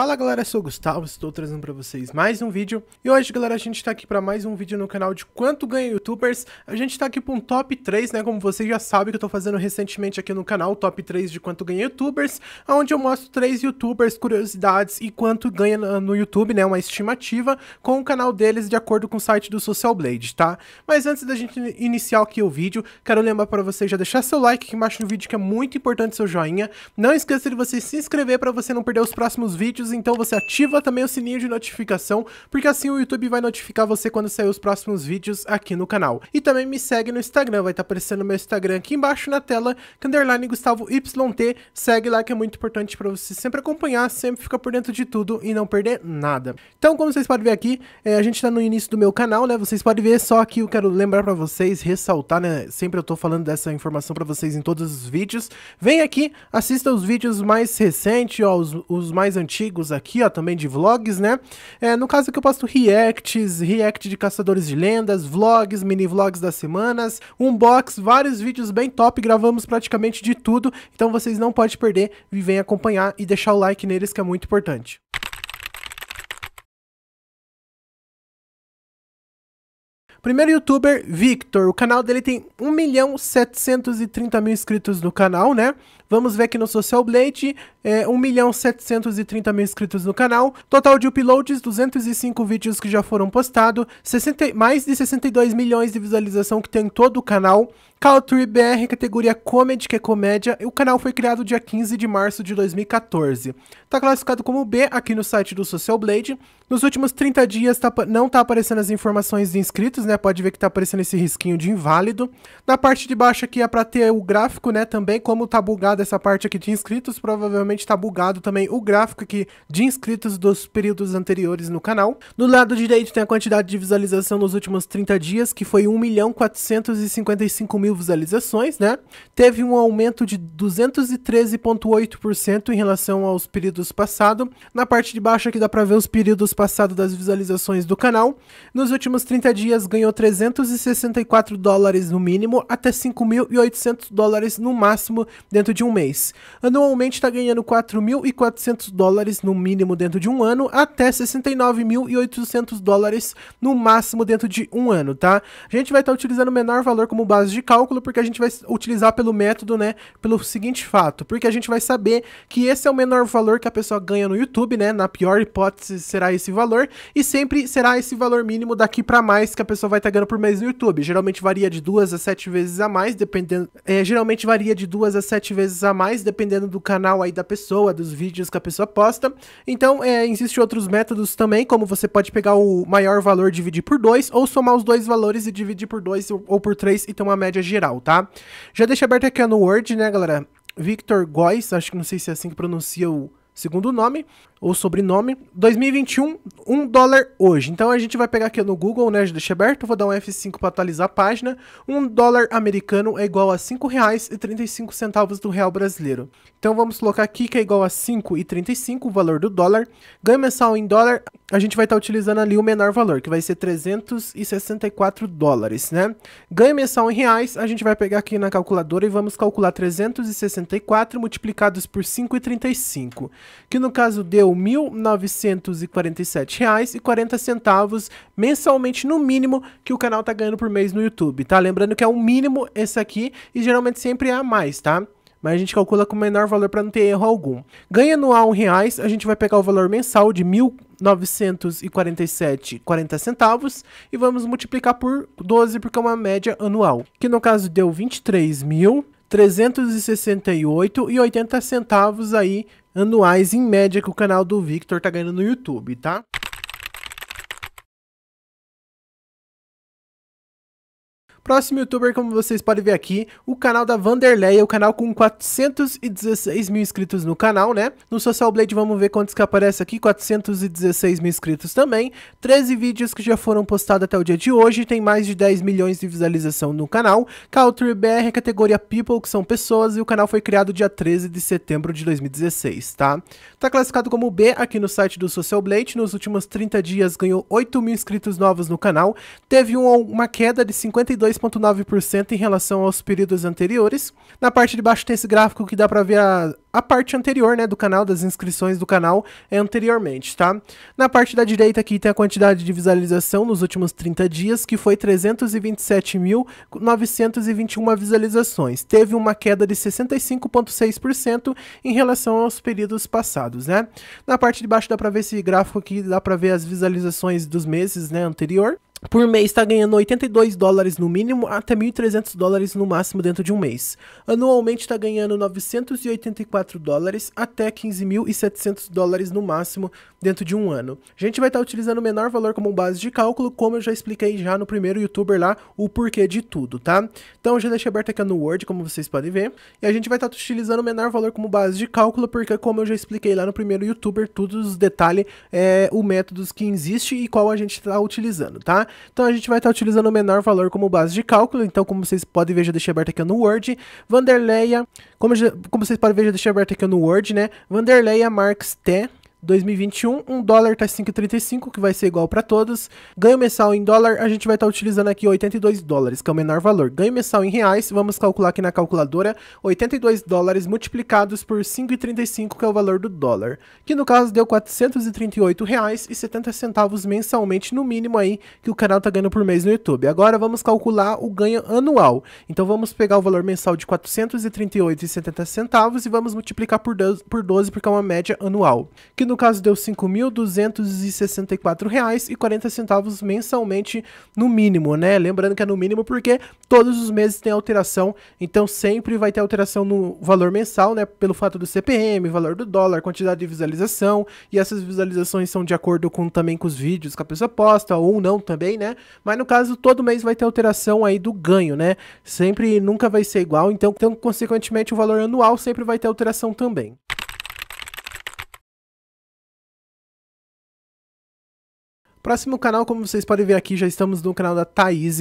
Fala galera, eu sou o Gustavo, estou trazendo para vocês mais um vídeo. E hoje, galera, a gente está aqui para mais um vídeo no canal de Quanto Ganha Youtubers. A gente está aqui para um top 3, né, como vocês já sabem que eu estou fazendo recentemente aqui no canal, top 3 de Quanto Ganha Youtubers, onde eu mostro 3 youtubers, curiosidades e quanto ganha no YouTube, né, uma estimativa com o canal deles de acordo com o site do Social Blade, tá? Mas antes da gente iniciar aqui o vídeo, quero lembrar para vocês já deixar seu like aqui embaixo no vídeo que é muito importante seu joinha. Não esqueça de você se inscrever para você não perder os próximos vídeos então você ativa também o sininho de notificação, porque assim o YouTube vai notificar você quando sair os próximos vídeos aqui no canal. E também me segue no Instagram, vai estar tá aparecendo meu Instagram aqui embaixo na tela, que Gustavo YT, segue lá que é muito importante para você sempre acompanhar, sempre ficar por dentro de tudo e não perder nada. Então, como vocês podem ver aqui, é, a gente está no início do meu canal, né? Vocês podem ver, só que eu quero lembrar para vocês, ressaltar, né? Sempre eu tô falando dessa informação para vocês em todos os vídeos. Vem aqui, assista os vídeos mais recentes, ó, os, os mais antigos, aqui, ó, também de vlogs, né? É, no caso que eu posto reacts, react de caçadores de lendas, vlogs, mini vlogs das semanas, unbox, vários vídeos bem top, gravamos praticamente de tudo, então vocês não podem perder, vivem acompanhar e deixar o like neles que é muito importante. Primeiro youtuber, Victor. O canal dele tem 1 milhão 730 mil inscritos no canal, né? Vamos ver aqui no Social Blade, é, 1 milhão 730 mil inscritos no canal, total de uploads, 205 vídeos que já foram postados, mais de 62 milhões de visualização que tem em todo o canal, Caltree BR, categoria Comedy, que é comédia, e o canal foi criado dia 15 de março de 2014. Tá classificado como B aqui no site do Social Blade. Nos últimos 30 dias tá, não tá aparecendo as informações de inscritos, né? Pode ver que tá aparecendo esse risquinho de inválido. Na parte de baixo aqui é para ter o gráfico, né? Também como tá bugado bugada essa parte aqui de inscritos, provavelmente está bugado também o gráfico aqui de inscritos dos períodos anteriores no canal. no lado direito tem a quantidade de visualização nos últimos 30 dias, que foi 1 milhão 455 mil visualizações, né? Teve um aumento de 213,8% em relação aos períodos passados. Na parte de baixo aqui dá para ver os períodos passados das visualizações do canal. Nos últimos 30 dias ganhou 364 dólares no mínimo, até 5.800 dólares no máximo dentro de um um mês. Anualmente está ganhando 4.400 dólares no mínimo dentro de um ano, até 69.800 dólares no máximo dentro de um ano, tá? A gente vai estar tá utilizando o menor valor como base de cálculo, porque a gente vai utilizar pelo método, né, pelo seguinte fato, porque a gente vai saber que esse é o menor valor que a pessoa ganha no YouTube, né, na pior hipótese será esse valor, e sempre será esse valor mínimo daqui para mais que a pessoa vai estar tá ganhando por mês no YouTube. Geralmente varia de duas a sete vezes a mais, dependendo, é, geralmente varia de duas a sete vezes vezes a mais, dependendo do canal aí da pessoa, dos vídeos que a pessoa posta. Então, é, existem outros métodos também, como você pode pegar o maior valor e dividir por dois ou somar os dois valores e dividir por dois ou por três e ter uma média geral, tá? Já deixa aberto aqui no Word, né, galera? Victor Góes, acho que não sei se é assim que pronuncia o segundo nome ou sobrenome. 2021, 1 dólar hoje. Então a gente vai pegar aqui no Google, né? Já deixei aberto, vou dar um F5 para atualizar a página. 1 dólar americano é igual a R$ 5,35 do real brasileiro. Então vamos colocar aqui que é igual a 5,35 o valor do dólar. Ganho mensal em dólar, a gente vai estar tá utilizando ali o menor valor, que vai ser 364 dólares, né? Ganho mensal em reais, a gente vai pegar aqui na calculadora e vamos calcular 364 multiplicados por 5,35, que no caso deu ou R$ 1.947,40 mensalmente, no mínimo, que o canal tá ganhando por mês no YouTube, tá? Lembrando que é o um mínimo esse aqui e geralmente sempre é a mais, tá? mas a gente calcula com o menor valor para não ter erro algum. Ganha anual em reais, a gente vai pegar o valor mensal de R$ 1.947,40 e vamos multiplicar por 12, porque é uma média anual, que no caso deu R$ 23.368,80 aí anuais em média que o canal do Victor tá ganhando no YouTube, tá? Próximo youtuber, como vocês podem ver aqui, o canal da Vanderlei, o canal com 416 mil inscritos no canal, né? No Social Blade, vamos ver quantos que aparece aqui, 416 mil inscritos também, 13 vídeos que já foram postados até o dia de hoje, tem mais de 10 milhões de visualização no canal, Culture BR, categoria People, que são pessoas, e o canal foi criado dia 13 de setembro de 2016, tá? Tá classificado como B aqui no site do Social Blade, nos últimos 30 dias ganhou 8 mil inscritos novos no canal, teve uma queda de 52 3,9% em relação aos períodos anteriores. Na parte de baixo tem esse gráfico que dá para ver a, a parte anterior né, do canal, das inscrições do canal anteriormente, tá? Na parte da direita aqui tem a quantidade de visualização nos últimos 30 dias, que foi 327.921 visualizações. Teve uma queda de 65,6% em relação aos períodos passados, né? Na parte de baixo dá para ver esse gráfico aqui, dá para ver as visualizações dos meses né, anterior por mês está ganhando 82 dólares no mínimo até 1.300 dólares no máximo dentro de um mês. Anualmente está ganhando 984 dólares até 15.700 dólares no máximo dentro de um ano. A gente vai estar tá utilizando o menor valor como base de cálculo, como eu já expliquei já no primeiro youtuber lá, o porquê de tudo, tá? Então eu já deixei aberto aqui no Word, como vocês podem ver, e a gente vai estar tá utilizando o menor valor como base de cálculo, porque como eu já expliquei lá no primeiro youtuber, todos os detalhes, é, o métodos que existe e qual a gente está utilizando, tá? Então a gente vai estar utilizando o menor valor como base de cálculo. Então, como vocês podem ver, já deixei aberto aqui no Word. Vanderleia, como, como vocês podem ver, já deixei aberto aqui no Word, né? Vanderleia Marx T 2021, um dólar tá 5,35, que vai ser igual para todos. Ganho mensal em dólar, a gente vai estar tá utilizando aqui 82 dólares, que é o menor valor. Ganho mensal em reais, vamos calcular aqui na calculadora, 82 dólares multiplicados por 5,35, que é o valor do dólar, que no caso deu 438 reais e 70 centavos mensalmente no mínimo aí que o canal tá ganhando por mês no YouTube. Agora vamos calcular o ganho anual. Então vamos pegar o valor mensal de 438,70 centavos e vamos multiplicar por 12, porque é uma média anual. Que no caso deu R$ 5.264,40 mensalmente no mínimo, né? Lembrando que é no mínimo porque todos os meses tem alteração, então sempre vai ter alteração no valor mensal, né? Pelo fato do CPM, valor do dólar, quantidade de visualização, e essas visualizações são de acordo com também com os vídeos que a pessoa posta ou não também, né? Mas no caso todo mês vai ter alteração aí do ganho, né? Sempre nunca vai ser igual, então, então consequentemente o valor anual sempre vai ter alteração também. Próximo canal, como vocês podem ver aqui, já estamos no canal da Thaís,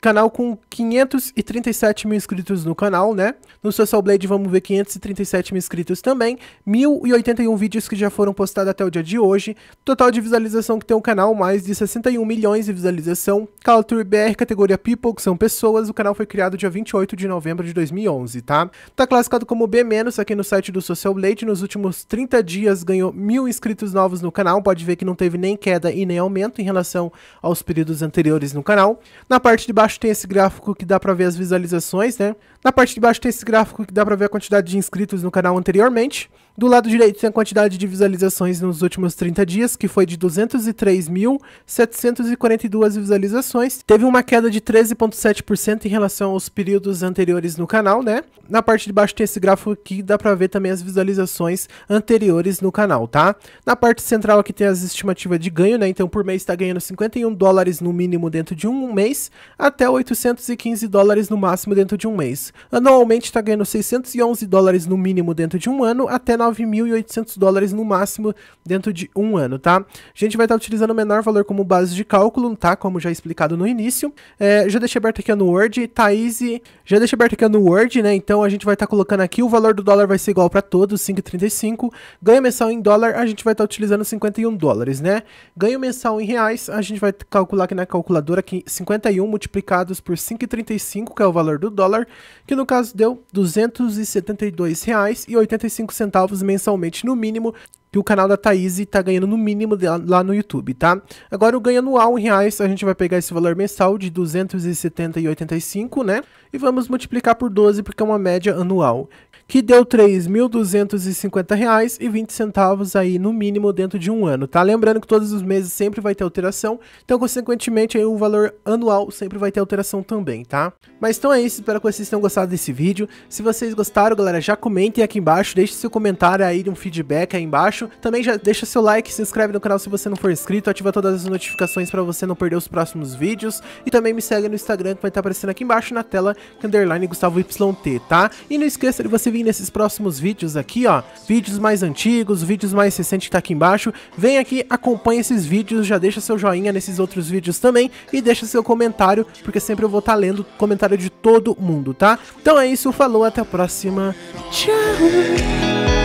canal com 537 mil inscritos no canal, né? No Social Blade vamos ver 537 mil inscritos também, 1.081 vídeos que já foram postados até o dia de hoje, total de visualização que tem o canal, mais de 61 milhões de visualização, Culture BR, categoria People, que são pessoas, o canal foi criado dia 28 de novembro de 2011, tá? Tá classificado como B- aqui no site do Social Blade, nos últimos 30 dias ganhou mil inscritos novos no canal, pode ver que não teve nem queda e nem aumento, aumento em relação aos períodos anteriores no canal. Na parte de baixo tem esse gráfico que dá para ver as visualizações, né? Na parte de baixo tem esse gráfico que dá para ver a quantidade de inscritos no canal anteriormente. Do lado direito tem a quantidade de visualizações nos últimos 30 dias, que foi de 203.742 visualizações. Teve uma queda de 13,7% em relação aos períodos anteriores no canal, né? Na parte de baixo tem esse gráfico aqui, dá pra ver também as visualizações anteriores no canal, tá? Na parte central aqui tem as estimativas de ganho, né? Então por mês tá ganhando 51 dólares no mínimo dentro de um mês, até 815 dólares no máximo dentro de um mês. Anualmente tá ganhando 611 dólares no mínimo dentro de um ano, até 9 9.800 dólares no máximo dentro de um ano, tá? A gente vai estar tá utilizando o menor valor como base de cálculo, tá? Como já explicado no início. É, já deixei aberto aqui no Word. Thaís já deixa aberto aqui no Word, né? Então a gente vai estar tá colocando aqui, o valor do dólar vai ser igual para todos, 5,35. Ganho mensal em dólar, a gente vai estar tá utilizando 51 dólares, né? Ganho mensal em reais, a gente vai calcular aqui na calculadora que 51 multiplicados por 5,35, que é o valor do dólar, que no caso deu R$ 272,85 mensalmente no mínimo, que o canal da Thaís está ganhando no mínimo lá no YouTube, tá? Agora o ganho anual em reais, a gente vai pegar esse valor mensal de 270,85, né? E vamos multiplicar por 12, porque é uma média anual, que deu R$ 3.250,20 aí no mínimo dentro de um ano, tá? Lembrando que todos os meses sempre vai ter alteração, então consequentemente aí o valor anual sempre vai ter alteração também, tá? Mas então é isso, espero que vocês tenham gostado desse vídeo. Se vocês gostaram, galera, já comentem aqui embaixo, deixe seu comentário aí, um feedback aí embaixo, embaixo. Também já deixa seu like, se inscreve no canal se você não for inscrito, ativa todas as notificações para você não perder os próximos vídeos. E também me segue no Instagram que vai estar tá aparecendo aqui embaixo na tela, é underline Gustavo tá? E não esqueça de você vir nesses próximos vídeos aqui, ó. Vídeos mais antigos, vídeos mais recentes que tá aqui embaixo. Vem aqui, acompanha esses vídeos, já deixa seu joinha nesses outros vídeos também e deixa seu comentário, porque sempre eu vou estar tá lendo comentário de todo mundo, tá? Então é isso, falou, até a próxima. Tchau!